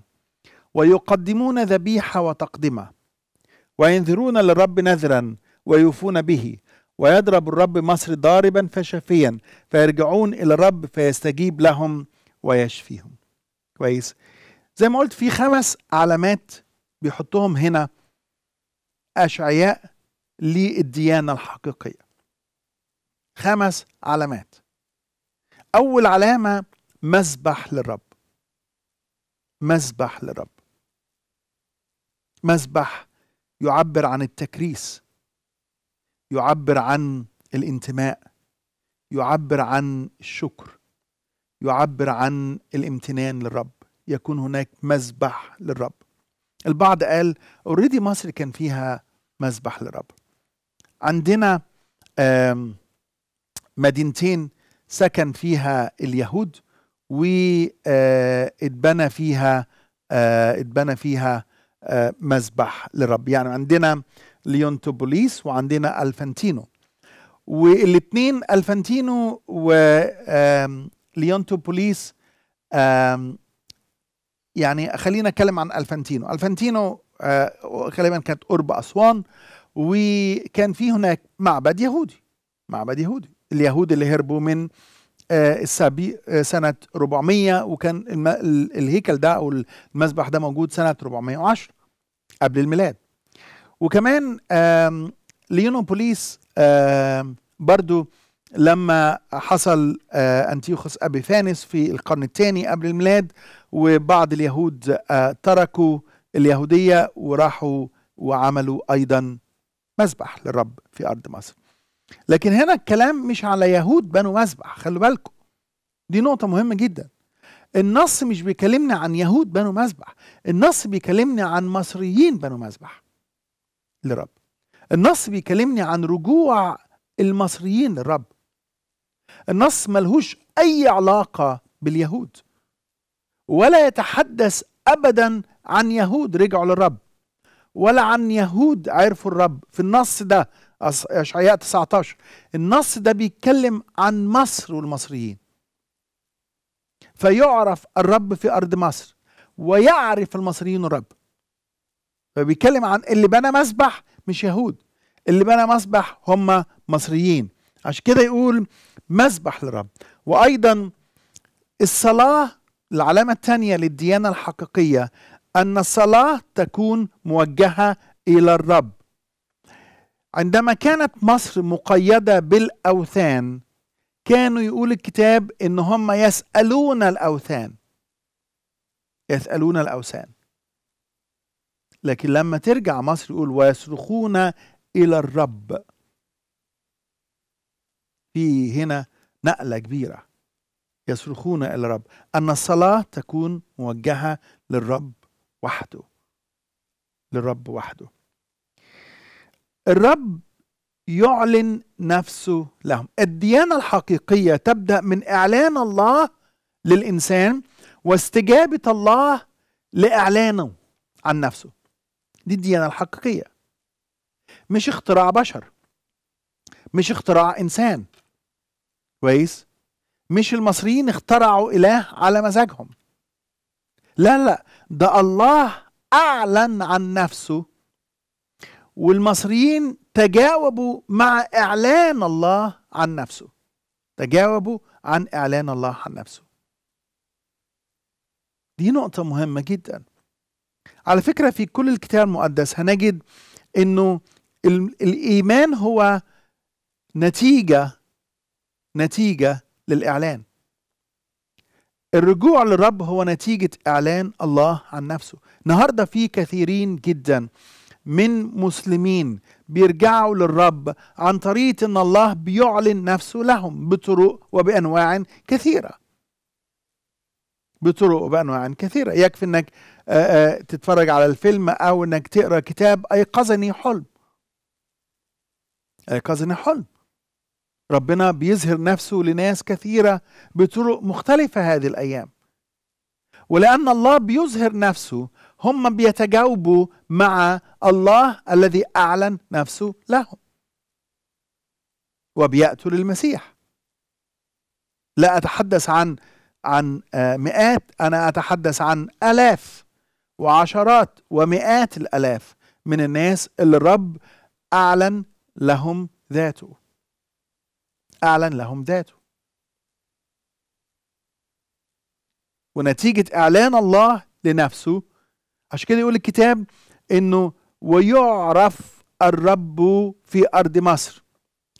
ويقدمون ذبيحه وتقدمه وينذرون للرب نذرا ويوفون به ويضرب الرب مصر ضاربا فشفيا فيرجعون الى الرب فيستجيب لهم ويشفيهم كويس زي ما قلت في خمس علامات بيحطهم هنا أشعياء للديانة الحقيقية خمس علامات أول علامة مذبح للرب مذبح للرب مذبح يعبر عن التكريس يعبر عن الانتماء يعبر عن الشكر يعبر عن الامتنان للرب يكون هناك مذبح للرب البعض قال اوريدي مصر كان فيها مذبح للرب عندنا مدينتين سكن فيها اليهود واتبنى فيها اتبنى فيها مذبح للرب يعني عندنا ليونتوبوليس وعندنا الفانتينو والاثنين الفانتينو وليونتوبوليس يعني خلينا نتكلم عن الفانتينو الفانتينو آه، غالبا آه كانت قرب اسوان وكان في هناك معبد يهودي معبد يهودي اليهود اللي هربوا من آه السابي آه سنة 400 وكان الهيكل ده أو المذبح ده موجود سنة 410 قبل الميلاد وكمان ليونوبوليس برضو لما حصل آه، أنتيوخس أبي فانس في القرن الثاني قبل الميلاد وبعض اليهود آه، تركوا اليهودية وراحوا وعملوا أيضا مذبح للرب في أرض مصر لكن هنا الكلام مش على يهود بنوا مذبح خلوا بالكم دي نقطة مهمة جدا النص مش بيكلمنا عن يهود بنوا مذبح النص بيكلمنا عن مصريين بنوا مذبح للرب النص بيكلمني عن رجوع المصريين للرب النص ملهوش أي علاقة باليهود ولا يتحدث أبدا عن يهود رجعوا للرب ولا عن يهود عرفوا الرب في النص ده اشعياء 19 النص ده بيتكلم عن مصر والمصريين فيعرف الرب في ارض مصر ويعرف المصريين الرب فبيتكلم عن اللي بنى مسبح مش يهود اللي بنى مسبح هم مصريين عشان كده يقول مذبح للرب وأيضا الصلاة العلامة الثانية للديانة الحقيقية أن الصلاة تكون موجهة إلى الرب عندما كانت مصر مقيدة بالأوثان كانوا يقول الكتاب إن هم يسألون الأوثان يسألون الأوثان لكن لما ترجع مصر يقول ويصرخون إلى الرب في هنا نقلة كبيرة يصرخون إلى الرب أن الصلاة تكون موجهة للرب وحده للرب وحده الرب يعلن نفسه لهم الديانة الحقيقية تبدأ من إعلان الله للإنسان واستجابة الله لإعلانه عن نفسه دي الديانة الحقيقية مش اختراع بشر مش اختراع إنسان كويس مش المصريين اخترعوا اله على مزاجهم لا لا ده الله اعلن عن نفسه والمصريين تجاوبوا مع اعلان الله عن نفسه تجاوبوا عن اعلان الله عن نفسه دي نقطة مهمة جدا على فكرة في كل الكتاب المقدس هنجد انه الايمان هو نتيجة نتيجة للإعلان الرجوع للرب هو نتيجة إعلان الله عن نفسه النهاردة في كثيرين جدا من مسلمين بيرجعوا للرب عن طريق أن الله بيعلن نفسه لهم بطرق وبأنواع كثيرة بطرق وبأنواع كثيرة يكفي أنك تتفرج على الفيلم أو أنك تقرأ كتاب أيقظني حلم أيقظني حلم ربنا بيظهر نفسه لناس كثيرة بطرق مختلفة هذه الأيام ولأن الله بيظهر نفسه هم بيتجاوبوا مع الله الذي أعلن نفسه لهم وبيأتوا للمسيح لا أتحدث عن عن آه، مئات أنا أتحدث عن آلاف وعشرات ومئات الآلاف من الناس اللي الرب أعلن لهم ذاته أعلن لهم ذاته ونتيجة إعلان الله لنفسه عشان كده يقول الكتاب إنه ويعرف الرب في أرض مصر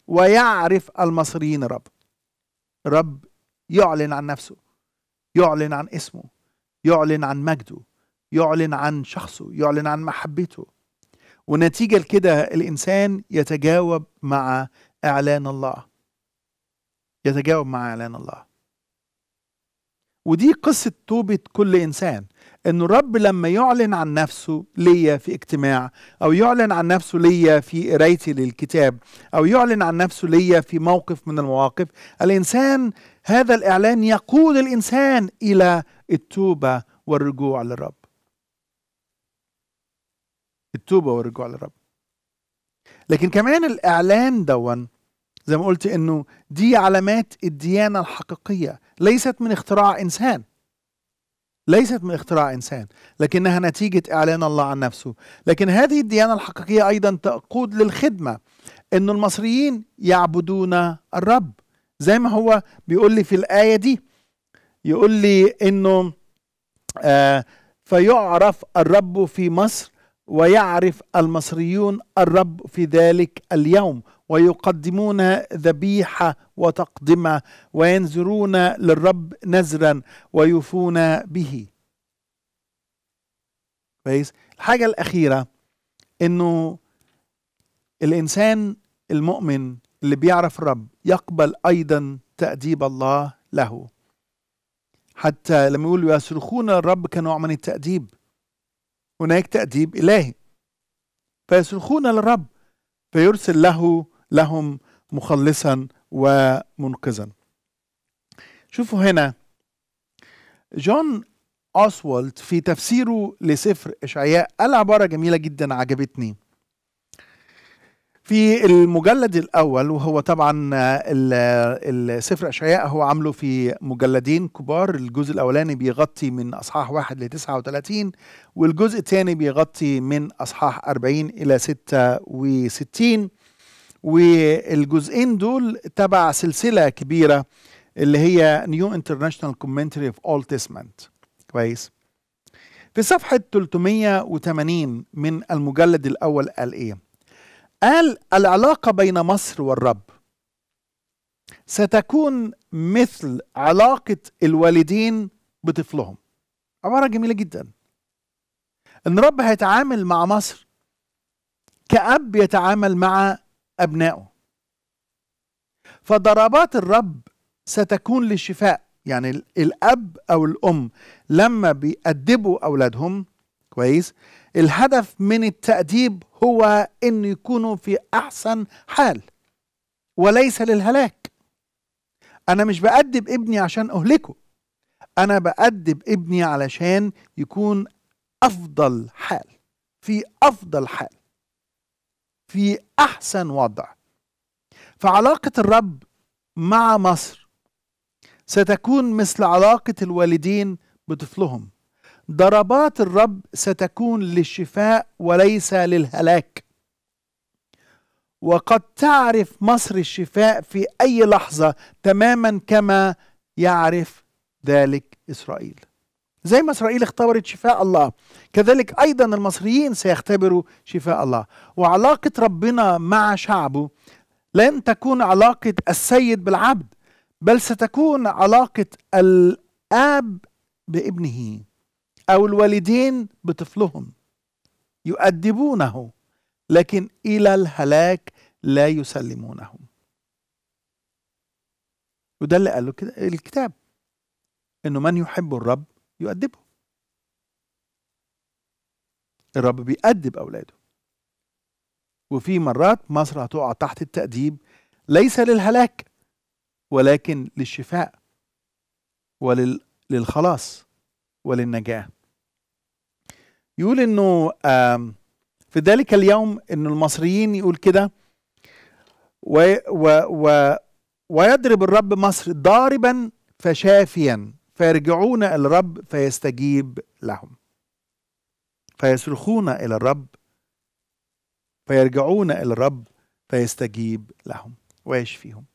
ويعرف المصريين الرب الرب يعلن عن نفسه يعلن عن اسمه يعلن عن مجده يعلن عن شخصه يعلن عن محبته ونتيجة لكده الإنسان يتجاوب مع إعلان الله يتجاوب مع اعلان الله ودي قصة توبة كل إنسان إن الرب لما يعلن عن نفسه ليا في اجتماع أو يعلن عن نفسه ليا في قرايتي للكتاب أو يعلن عن نفسه ليا في موقف من المواقف الإنسان هذا الإعلان يقود الإنسان إلى التوبة والرجوع للرب التوبة والرجوع للرب لكن كمان الإعلان دون زي ما قلت انه دي علامات الديانه الحقيقيه ليست من اختراع انسان ليست من اختراع انسان لكنها نتيجه اعلان الله عن نفسه لكن هذه الديانه الحقيقيه ايضا تقود للخدمه ان المصريين يعبدون الرب زي ما هو بيقول لي في الايه دي يقول لي انه آه فيعرف الرب في مصر ويعرف المصريون الرب في ذلك اليوم ويقدمون ذبيحه وتقدمه وينذرون للرب نذرا ويوفون به كويس الحاجه الاخيره انه الانسان المؤمن اللي بيعرف الرب يقبل ايضا تاديب الله له حتى لما يقولوا يصرخون للرب كنوع من التاديب هناك تاديب الهي فيصرخون للرب فيرسل له لهم مخلصا ومنقذا شوفوا هنا جون أوسوالد في تفسيره لسفر إشعياء قال عبارة جميلة جدا عجبتني في المجلد الأول وهو طبعا السفر إشعياء هو عامله في مجلدين كبار الجزء الأولاني بيغطي من أصحاح واحد ل 39 والجزء الثاني بيغطي من أصحاح 40 إلى 66 والجزئين دول تبع سلسله كبيره اللي هي نيو انترناشونال كومنتري اوف اول Testament كويس في صفحه 380 من المجلد الاول قال ايه قال العلاقه بين مصر والرب ستكون مثل علاقه الوالدين بطفلهم عباره جميله جدا ان الرب هيتعامل مع مصر كأب يتعامل مع أبنائه فضربات الرب ستكون للشفاء يعني الأب أو الأم لما بيأدبوا أولادهم كويس الهدف من التأديب هو أن يكونوا في أحسن حال وليس للهلاك أنا مش بأدب ابني عشان أهلكه أنا بأدب ابني علشان يكون أفضل حال في أفضل حال في أحسن وضع فعلاقة الرب مع مصر ستكون مثل علاقة الوالدين بطفلهم ضربات الرب ستكون للشفاء وليس للهلاك وقد تعرف مصر الشفاء في أي لحظة تماما كما يعرف ذلك إسرائيل زي ما إسرائيل اختبرت شفاء الله كذلك أيضا المصريين سيختبروا شفاء الله وعلاقة ربنا مع شعبه لن تكون علاقة السيد بالعبد بل ستكون علاقة الآب بابنه أو الوالدين بطفلهم يؤدبونه لكن إلى الهلاك لا يسلمونه وده اللي قاله الكتاب انه من يحب الرب يؤدبه الرب بيأدب أولاده وفي مرات مصر هتقع تحت التأديب ليس للهلاك ولكن للشفاء وللخلاص وللنجاة يقول انه في ذلك اليوم ان المصريين يقول كده و و و ويضرب الرب مصر ضاربا فشافيا فيرجعون الرب فيستجيب لهم فيصرخون إلى الرب فيرجعون إلى الرب فيستجيب لهم ويشفيهم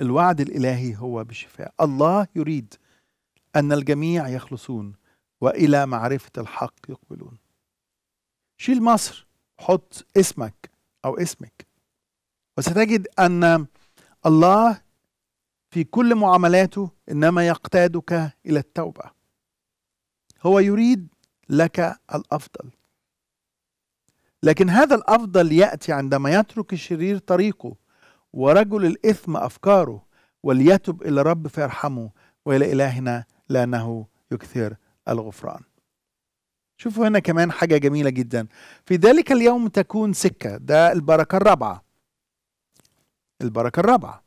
الوعد الإلهي هو بالشفاء الله يريد أن الجميع يخلصون وإلى معرفة الحق يقبلون شيل مصر حط اسمك أو اسمك وستجد أن الله في كل معاملاته إنما يقتادك إلى التوبة هو يريد لك الافضل لكن هذا الافضل ياتي عندما يترك الشرير طريقه ورجل الاثم افكاره وليتب الى رب فيرحمه والى الهنا لانه يكثر الغفران شوفوا هنا كمان حاجة جميلة جدا في ذلك اليوم تكون سكة ده البركة الرابعة البركة الرابعة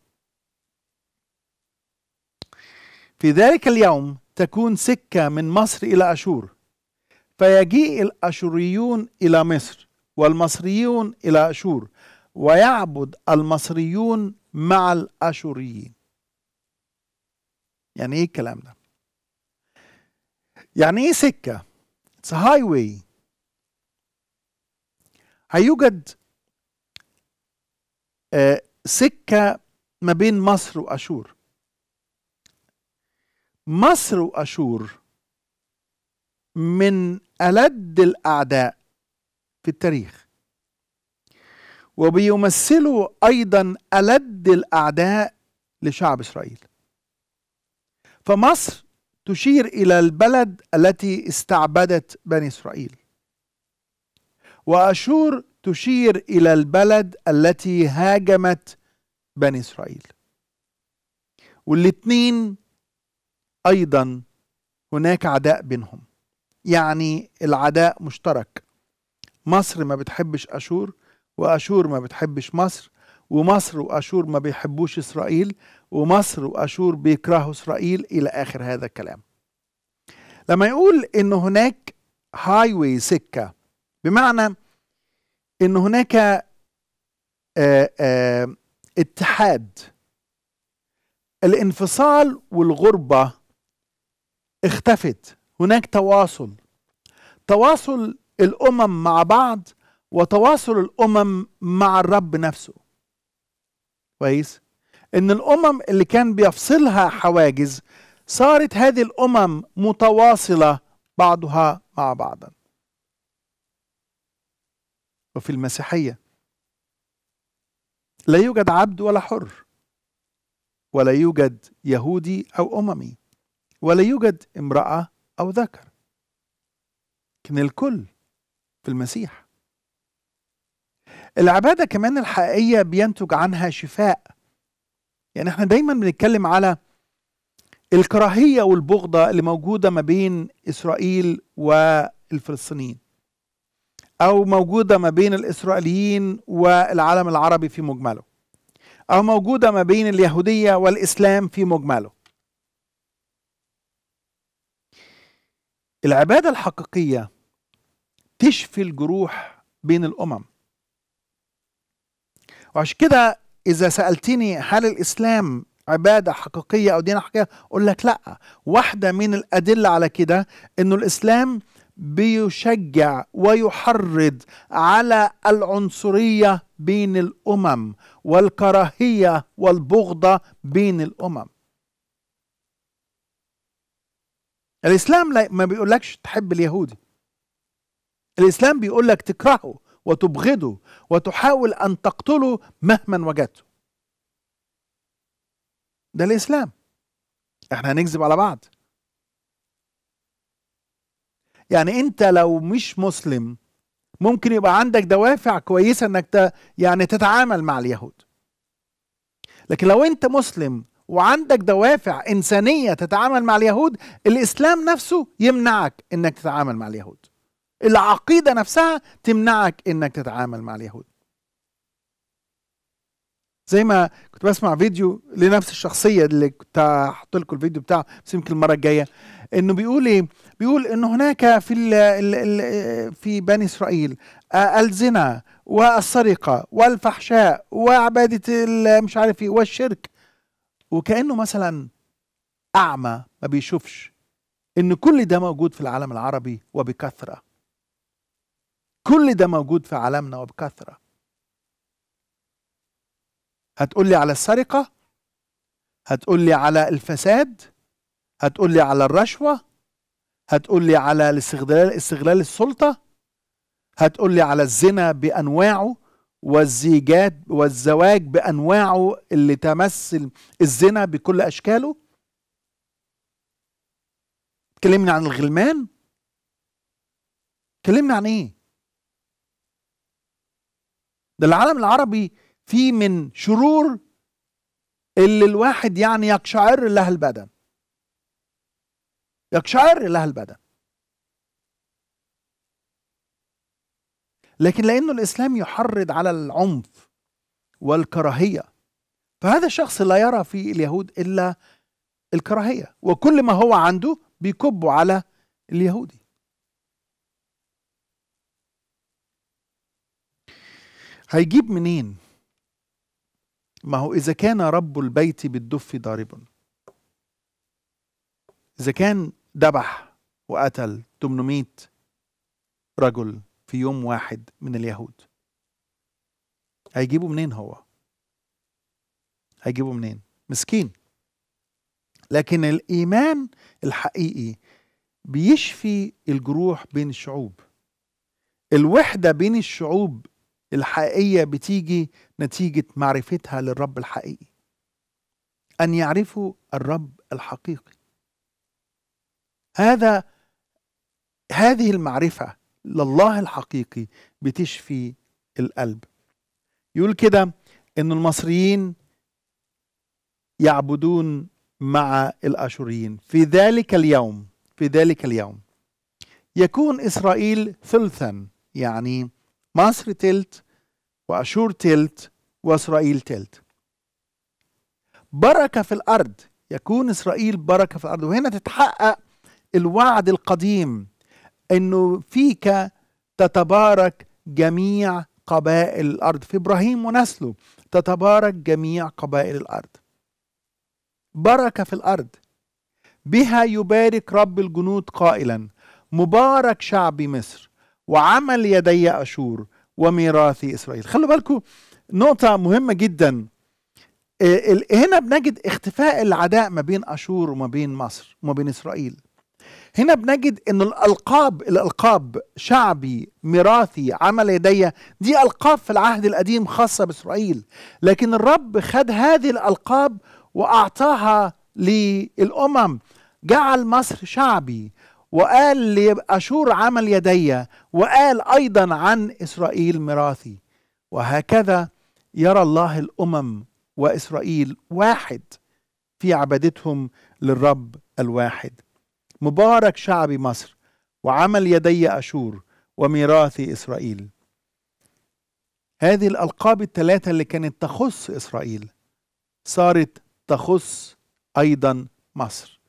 في ذلك اليوم تكون سكة من مصر إلى أشور فيجيء الأشوريون إلى مصر والمصريون إلى أشور ويعبد المصريون مع الأشوريين يعني إيه الكلام ده؟ يعني إيه سكة؟ It's a highway هيوجد آه، سكة ما بين مصر وأشور مصر وأشور من ألد الأعداء في التاريخ وبيمثلوا أيضا ألد الأعداء لشعب إسرائيل فمصر تشير إلى البلد التي استعبدت بني إسرائيل وأشور تشير إلى البلد التي هاجمت بني إسرائيل والاتنين ايضا هناك عداء بينهم يعني العداء مشترك مصر ما بتحبش اشور واشور ما بتحبش مصر ومصر واشور ما بيحبوش اسرائيل ومصر واشور بيكرهوا اسرائيل الى اخر هذا الكلام لما يقول ان هناك هايوي سكه بمعنى ان هناك آآ آه، آآ آه، اتحاد الانفصال والغربه اختفت هناك تواصل تواصل الامم مع بعض وتواصل الامم مع الرب نفسه كويس ان الامم اللي كان بيفصلها حواجز صارت هذه الامم متواصله بعضها مع بعضا وفي المسيحيه لا يوجد عبد ولا حر ولا يوجد يهودي او اممي ولا يوجد امرأة أو ذكر لكن الكل في المسيح العبادة كمان الحقيقية بينتج عنها شفاء يعني احنا دايما بنتكلم على الكراهية والبغضة اللي موجودة ما بين إسرائيل والفلسطينيين أو موجودة ما بين الإسرائيليين والعالم العربي في مجمله أو موجودة ما بين اليهودية والإسلام في مجمله العبادة الحقيقية تشفي الجروح بين الأمم وعشان كده إذا سألتني هل الإسلام عبادة حقيقية أو دين حقيقية أقول لك لأ واحدة من الأدلة على كده أنه الإسلام بيشجع ويحرض على العنصرية بين الأمم والكراهية والبغضة بين الأمم الاسلام لا ما بيقولكش تحب اليهودي الاسلام بيقولك تكرهه وتبغضه وتحاول ان تقتله مهما وجدته ده الاسلام احنا هنكذب على بعض يعني انت لو مش مسلم ممكن يبقى عندك دوافع كويسه انك يعني تتعامل مع اليهود لكن لو انت مسلم وعندك دوافع إنسانية تتعامل مع اليهود الإسلام نفسه يمنعك إنك تتعامل مع اليهود العقيدة نفسها تمنعك إنك تتعامل مع اليهود زي ما كنت بسمع فيديو لنفس الشخصية اللي كنت هحط لكم الفيديو بتاعه بس يمكن المرة الجاية انه بيقول ايه؟ بيقول انه هناك في الـ الـ الـ في بني اسرائيل آه، الزنا والسرقة والفحشاء وعبادة مش عارف ايه والشرك وكانه مثلا اعمى ما بيشوفش ان كل ده موجود في العالم العربي وبكثره كل ده موجود في عالمنا وبكثره هتقول لي على السرقه هتقول لي على الفساد هتقول لي على الرشوه هتقول لي على الاستغلال استغلال السلطه هتقول لي على الزنا بانواعه والزيجات والزواج بانواعه اللي تمثل الزنا بكل اشكاله كلمني عن الغلمان كلمني عن ايه ده العالم العربي فيه من شرور اللي الواحد يعني يقشعر لها البدن يقشعر لها البدن لكن لأنه الإسلام يحرض على العنف والكراهية فهذا الشخص لا يرى في اليهود إلا الكراهية وكل ما هو عنده بيكبه على اليهودي هيجيب منين ما هو إذا كان رب البيت بالدف ضارب إذا كان ذبح وقتل 800 رجل في يوم واحد من اليهود هيجيبه منين هو هيجيبه منين مسكين لكن الايمان الحقيقي بيشفي الجروح بين الشعوب الوحده بين الشعوب الحقيقيه بتيجي نتيجه معرفتها للرب الحقيقي ان يعرفوا الرب الحقيقي هذا هذه المعرفه لله الحقيقي بتشفي القلب يقول كده ان المصريين يعبدون مع الاشوريين في ذلك اليوم في ذلك اليوم يكون اسرائيل ثلثا يعني مصر تلت واشور تلت واسرائيل تلت بركه في الارض يكون اسرائيل بركه في الارض وهنا تتحقق الوعد القديم انه فيك تتبارك جميع قبائل الارض في ابراهيم ونسله تتبارك جميع قبائل الارض بركه في الارض بها يبارك رب الجنود قائلا مبارك شعبي مصر وعمل يدي اشور وميراثي اسرائيل خلوا بالكم نقطه مهمه جدا إيه، هنا بنجد اختفاء العداء ما بين اشور وما بين مصر وما بين اسرائيل هنا بنجد ان الالقاب الالقاب شعبي ميراثي عمل يدي دي القاب في العهد القديم خاصه باسرائيل لكن الرب خد هذه الالقاب واعطاها للامم جعل مصر شعبي وقال لاشور عمل يدي وقال ايضا عن اسرائيل ميراثي وهكذا يرى الله الامم واسرائيل واحد في عبادتهم للرب الواحد مبارك شعبي مصر وعمل يدي أشور وميراثي إسرائيل هذه الألقاب الثلاثة اللي كانت تخص إسرائيل صارت تخص أيضا مصر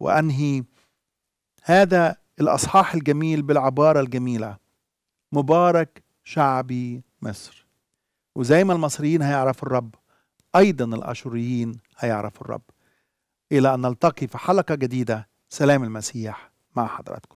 وأنهي هذا الأصحاح الجميل بالعبارة الجميلة مبارك شعبي مصر وزي ما المصريين هيعرفوا الرب أيضا الأشوريين هيعرفوا الرب إلى أن نلتقي في حلقة جديدة سلام المسيح مع حضراتكم